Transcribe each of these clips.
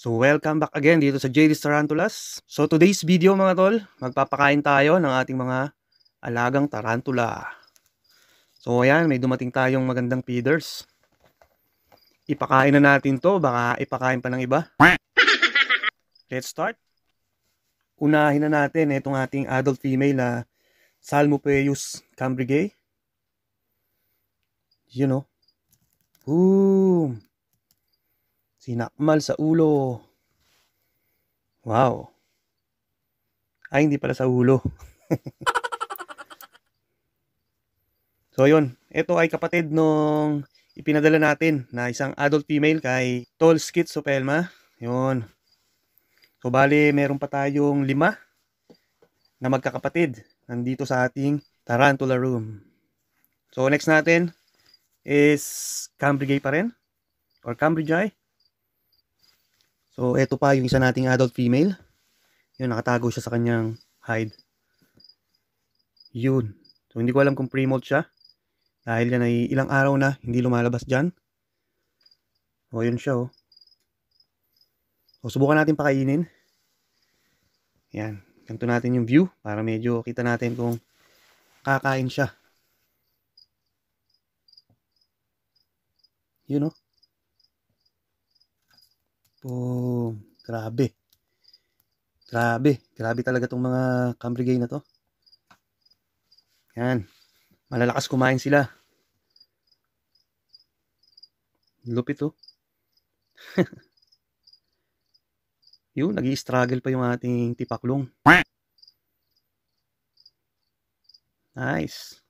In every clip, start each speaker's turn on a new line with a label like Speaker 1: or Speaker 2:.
Speaker 1: So welcome back again dito sa JD's Tarantulas. So today's video mga tol, magpapakain tayo ng ating mga alagang tarantula. So ayan, may dumating tayong magandang feeders. Ipakain na natin to, baka ipakain pa ng iba. Let's start. Unahin na natin itong ating adult female na Salmopeus cambrigae. You know. Boom! Sinakmal sa ulo. Wow. Ay, hindi pala sa ulo. so, yun. Ito ay kapatid nung ipinadala natin na isang adult female kay Tall Skit Schizopelma. Yun. So, bali, meron pa tayong lima na magkakapatid nandito sa ating Tarantula Room. So, next natin is Cambridge pa rin or Cambrigae So, eto pa yung isa nating adult female. Yun, nakatago siya sa kanyang hide. Yun. So, hindi ko alam kung pre-molt siya. Dahil yan ay ilang araw na, hindi lumalabas dyan. O, yun siya, oh. So, subukan natin pakainin. Yan. Ganto natin yung view para medyo kita natin kung kakain siya. You oh. know? po, grabe. Grabe, grabe talaga tong mga cambrigay na to. Yan. Malalakas kumain sila. Lupit oh. Yun, nag struggle pa yung ating tipaklong. Nice.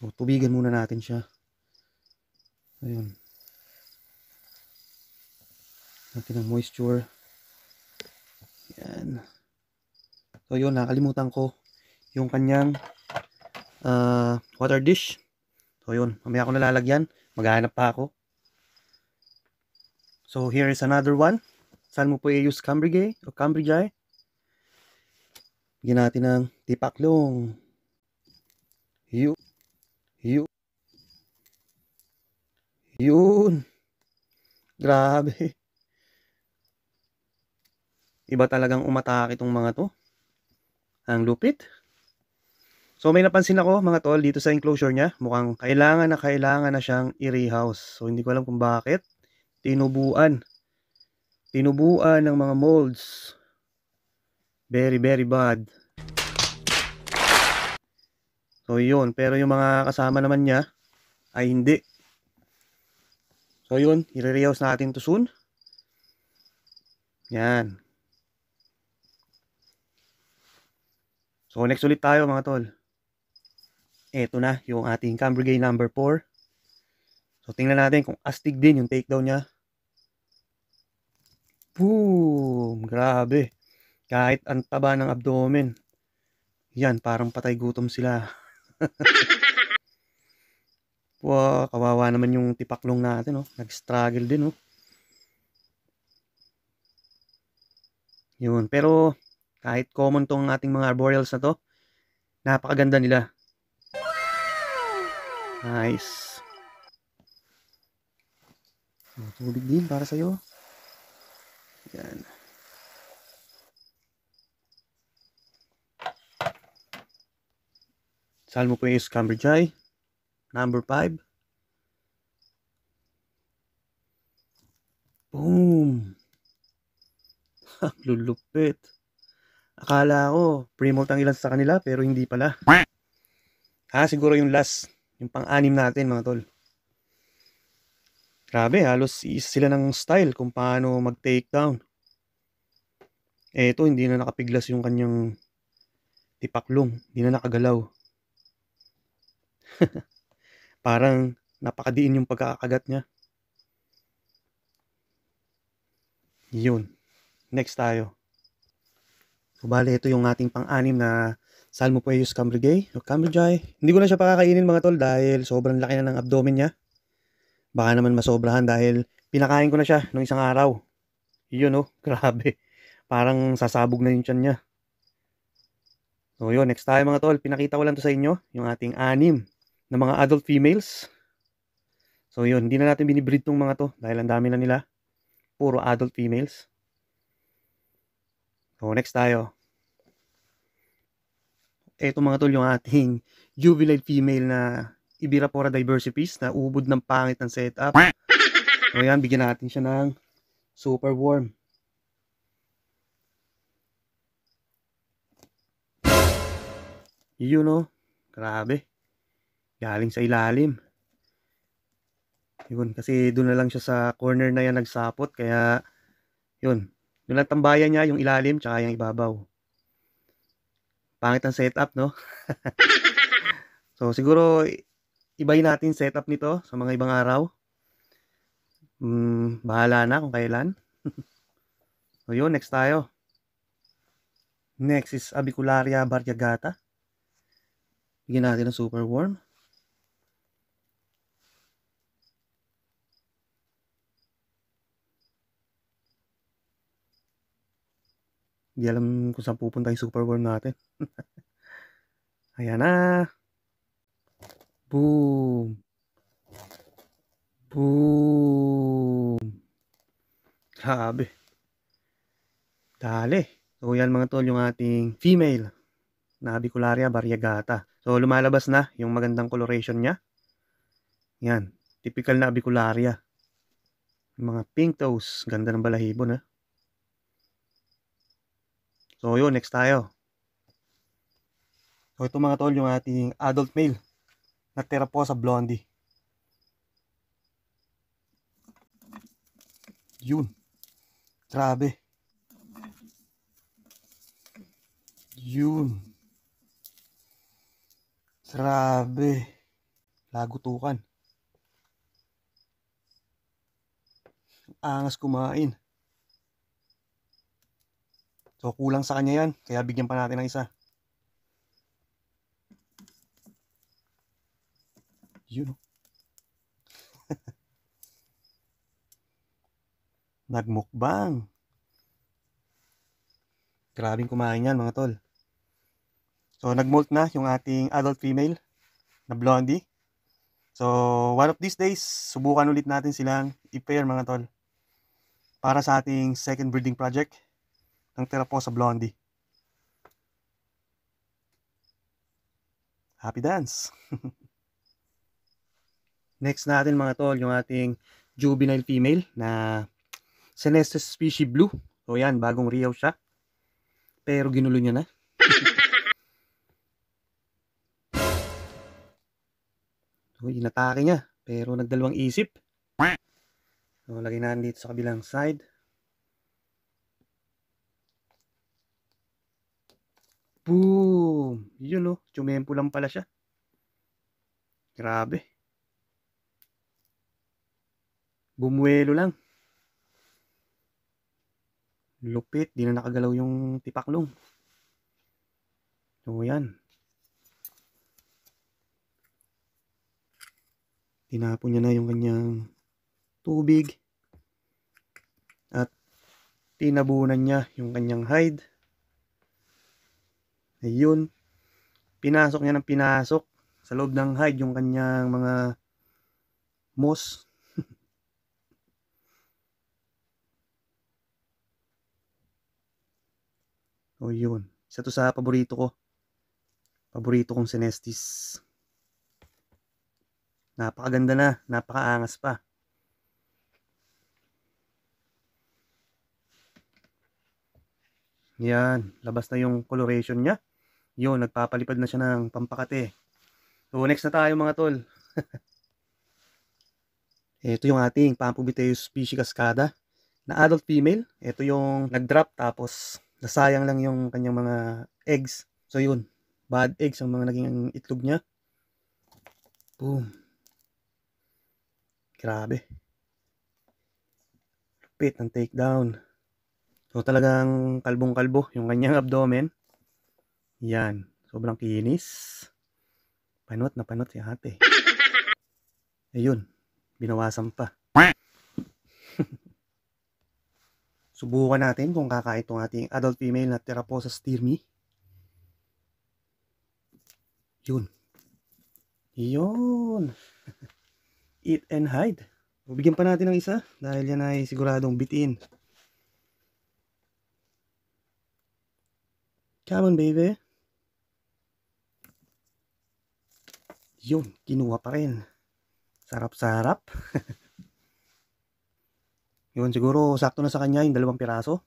Speaker 1: O, tubigan muna natin siya ayun natin ang moisture yan so yun nakalimutan ko yung kanyang uh, water dish so yun mamaya ko nalalagyan maghahanap pa ako so here is another one saan mo po i-use cambridge o cambridge bigyan natin ng tipaklong hiyo hiyo yun. Grabe. Iba talagang umatake itong mga to. Ang lupit. So may napansin ako mga tol dito sa enclosure niya. Mukhang kailangan na kailangan na siyang i-rehouse. So hindi ko alam kung bakit. Tinubuan. Tinubuan ng mga molds. Very very bad. So yun. Pero yung mga kasama naman niya ay hindi. So yun, i-rehouse natin to soon. Yan. So next ulit tayo mga tol. Ito na yung ating camber number 4. So tingnan natin kung astig din yung takedown niya. Boom! Grabe. Kahit ang taba ng abdomen. Yan, parang patay gutom sila. Wow, kawawa naman yung tipaklong natin, oh. Nag-struggle din, oh. Yun, pero kahit common tong ating mga arboreals na to, napakaganda nila. Nice. Tubig din para sa'yo. Yan. Salmo po yung Scamberjay. Number 5. Boom! Lulupit. Akala ko, pre ang ilan sa kanila, pero hindi pala. Ha, ah, siguro yung last, yung pang-anim natin mga tol. Grabe, halos isa sila ng style kung paano mag-take down. Eto, hindi na nakapiglas yung kanyang tipaklong. Hindi na nakagalaw. Parang napakadiin yung pagkakagat niya. Yun. Next tayo. So, ito yung ating pang-anim na Salmopoeus cambridgei o cambridgei. Hindi ko na siya pakakainin mga tol dahil sobrang laki na ng abdomen niya. Baka naman masobrahan dahil pinakain ko na siya nung isang araw. Yun oh, grabe. Parang sasabog na yung tiyan niya. So yun, next tayo mga tol. Pinakita ko lang to sa inyo, yung ating anim ng mga adult females. So yun, hindi na natin binibreed tong mga to dahil ang dami na nila. Puro adult females. So next tayo. Ito mga tol yung ating juvenile female na Ibirapora diversipes na ubod ng pangit ng setup. So yan, bigyan natin siya ng super warm. You know, Grabe galing sa ilalim yun kasi doon na lang siya sa corner na yan nagsapot kaya yun doon lang tambayan niya yung ilalim tsaka yung ibabaw pangit ang setup no so siguro ibay natin setup nito sa mga ibang araw mm, bahala na kung kailan so yun next tayo next is abicularia variegata bigyan natin ng super warm Hindi alam kung saan pupunta yung superworm natin. Ayan na. Boom. Boom. Grabe. Dali. So yan mga tol yung ating female na Abicularia variegata. So lumalabas na yung magandang coloration niya. Yan. Typical na Abicularia. Yung mga pink toes. Ganda ng balahibo na. So yun, next tayo. So ito mga tol, yung ating adult male. Natira po sa blondie. Yun. Grabe. Yun. Grabe. Lagutukan. Angas kumain. So kulang sa kanya yan, kaya bigyan pa natin ng isa. Yun Nagmukbang. Grabing kumain yan mga tol. So nagmolt na yung ating adult female na blondie. So one of these days, subukan ulit natin silang i-pair mga tol. Para sa ating second breeding project ng tela po sa Blondie. Happy dance! Next natin mga tol, yung ating juvenile female na Senestus Species Blue. So yan, bagong Rio siya. Pero ginulo niya na. so, inatake niya. Pero nagdalawang isip. So, lagay na dito sa kabilang side. Yun oh, tsumempo lang pala siya. Grabe. Bumuelo lang. Lupit, di na nakagalaw yung tipaklong. So, yan. Tinapon niya na yung kanyang tubig. At tinabunan niya yung kanyang hide. Ayun pinasok niya ng pinasok sa loob ng hide yung kanyang mga moss. o oh, yun. Isa to sa paborito ko. Paborito kong sinestis. Napakaganda na. Napakaangas pa. Yan. Labas na yung coloration niya. Yun, nagpapalipad na siya ng pampakate. So, next na tayo mga tol. Ito yung ating Pampubiteus species cascada na adult female. Ito yung nag-drop tapos nasayang lang yung kanyang mga eggs. So yun, bad eggs ang mga naging itlog niya. Boom. Grabe. Lupit ng takedown. So talagang kalbong-kalbo yung kanyang abdomen. Yan. Sobrang kinis. Panot na panot yung ate. Ayun. Binawasan pa. Subukan natin kung kakain itong ating adult female na Teraposa stirmi. Yun. Yun. Eat and hide. Bigyan pa natin ng isa dahil yan ay siguradong bitin. Come on, baby. yun, kinuha pa rin. Sarap-sarap. yun, siguro sakto na sa kanya yung dalawang piraso.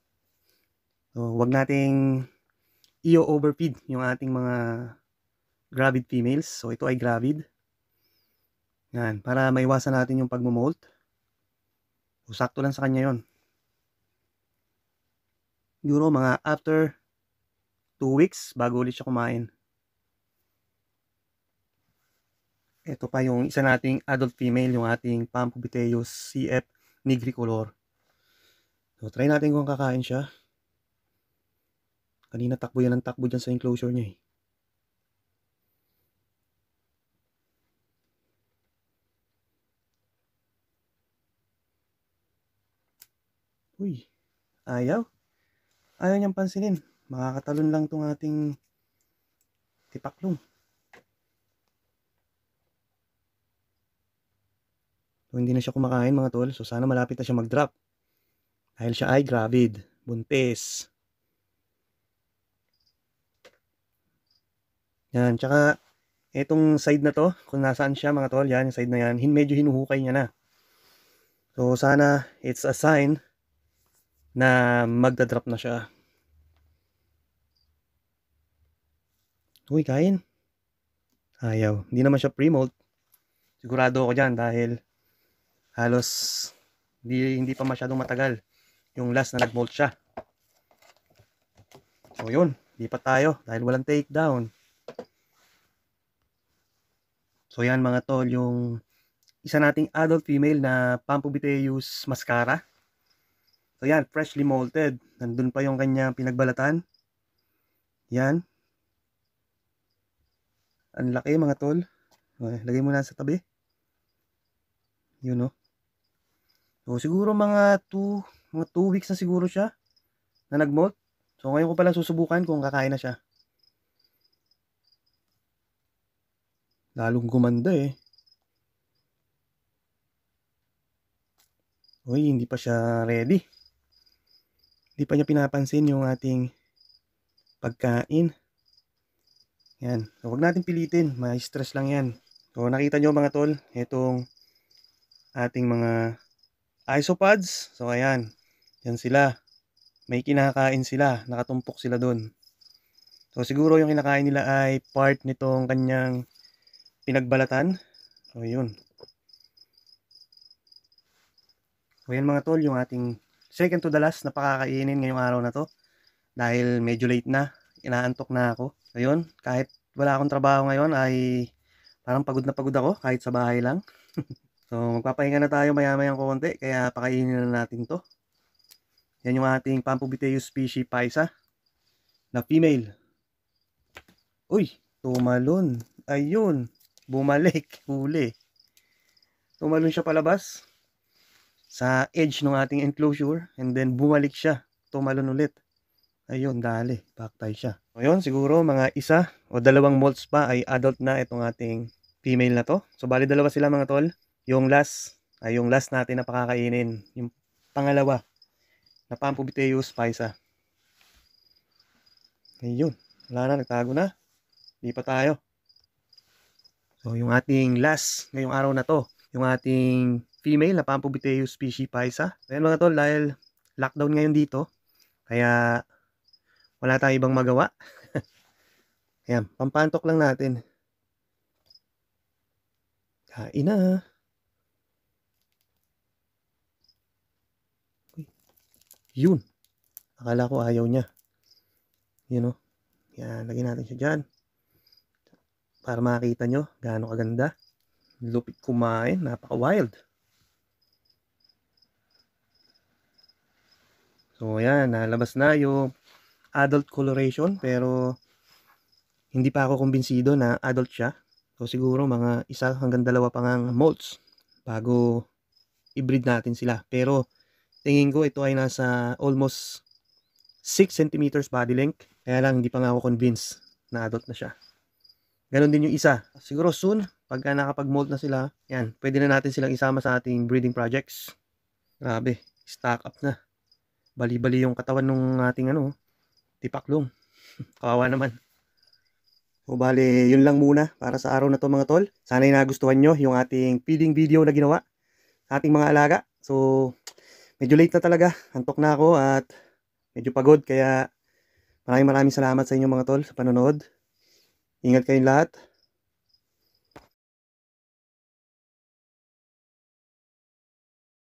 Speaker 1: So, wag nating i-overfeed yung ating mga gravid females. So, ito ay gravid. Yan, para maiwasan natin yung pagmumolt. So, sakto lang sa kanya yon Siguro mga after 2 weeks bago ulit siya kumain. Ito pa yung isa nating adult female, yung ating Pampobiteus CF nigricolor. So, try natin kung kakain siya. Kanina takbo yan ang takbo dyan sa enclosure niya eh. Uy, ayaw. Ayaw niyang pansinin. Makakatalon lang tong ating tipaklong. hindi na siya kumakain mga tol. So, sana malapit na siya mag-drop. Dahil siya ay gravid. Buntis. Yan. Tsaka, etong side na to, kung nasaan siya mga tol, yan, side na yan, hin medyo hinuhukay niya na. So, sana it's a sign na magda-drop na siya. Uy, kain. Ayaw. Hindi naman siya pre-molt. Sigurado ako dyan dahil halos hindi, hindi pa masyadong matagal yung last na nagmold siya. So yun, pa tayo dahil walang take down. So yan mga tol, yung isa nating adult female na Pampubiteus mascara. So yan, freshly molted. Nandun pa yung kanyang pinagbalatan. Yan. Ang laki mga tol. Okay, lagay mo na sa tabi. Yun o. Oh. No? So, siguro mga 2, mga 2 weeks na siguro siya na nag nagmolt. So, ngayon ko pala susubukan kung kakain na siya. Lalong gumanda eh. Uy, hindi pa siya ready. Hindi pa niya pinapansin yung ating pagkain. Yan. So, huwag natin pilitin. May stress lang yan. So, nakita nyo mga tol, itong ating mga isopods. So ayan, yan sila. May kinakain sila, nakatumpok sila doon. So siguro yung kinakain nila ay part nitong kanyang pinagbalatan. So yun. So yan mga tol, yung ating second to the last na pakakainin ngayong araw na to. Dahil medyo late na, inaantok na ako. So yun, kahit wala akong trabaho ngayon ay parang pagod na pagod ako kahit sa bahay lang. So, magpapahinga na tayo maya-mayang konti, kaya pakainin na natin to. Yan yung ating Pampobiteus species paisa na female. Uy, tumalon. Ayun, bumalik, huli. Tumalon siya palabas sa edge ng ating enclosure and then bumalik siya, tumalon ulit. Ayun, dali, baktay siya. O yun, siguro mga isa o dalawang molts pa ay adult na itong ating female na to. So, bali dalawa sila mga tol. Yung last, ay ah, yung last natin na pakakainin, yung pangalawa, na Pampubiteus paisa. Ayun, wala na, nagtago na. Di pa tayo. So, yung ating last ngayong araw na to, yung ating female na Pampubiteus species paisa. Ayan mga tol, dahil lockdown ngayon dito, kaya wala tayong ibang magawa. Ayan, pampantok lang natin. Kain na. Yun. Akala ko ayaw niya. Yun o. Know? Yan, lagyan natin siya dyan. Para makita nyo, gaano kaganda. Lupit kumain, napaka-wild. So, ayan, nalabas na yung adult coloration, pero hindi pa ako kumbinsido na adult siya. So, siguro mga isa hanggang dalawa pa ngang molts bago i-breed natin sila. Pero, Tingin ko ito ay nasa almost 6 centimeters body length. Kaya lang hindi pa nga ako convinced na adult na siya. Ganon din yung isa. Siguro soon, pagka nakapag-mold na sila, yan, pwede na natin silang isama sa ating breeding projects. Grabe, stock up na. Bali-bali yung katawan ng ating ano, tipaklong. Kawawa naman. O bali, yun lang muna para sa araw na to mga tol. Sana'y nagustuhan nyo yung ating feeding video na ginawa sa ating mga alaga. So, medyo late na talaga. Antok na ako at medyo pagod. Kaya maraming maraming salamat sa inyo mga tol sa panonood. Ingat kayong lahat.